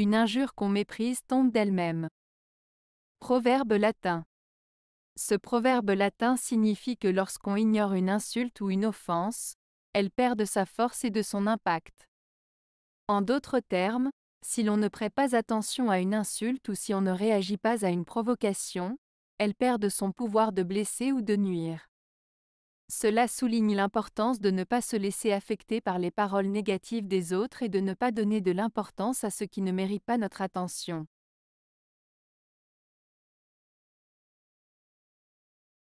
Une injure qu'on méprise tombe d'elle-même. Proverbe latin. Ce proverbe latin signifie que lorsqu'on ignore une insulte ou une offense, elle perd de sa force et de son impact. En d'autres termes, si l'on ne prête pas attention à une insulte ou si on ne réagit pas à une provocation, elle perd de son pouvoir de blesser ou de nuire. Cela souligne l'importance de ne pas se laisser affecter par les paroles négatives des autres et de ne pas donner de l'importance à ce qui ne mérite pas notre attention.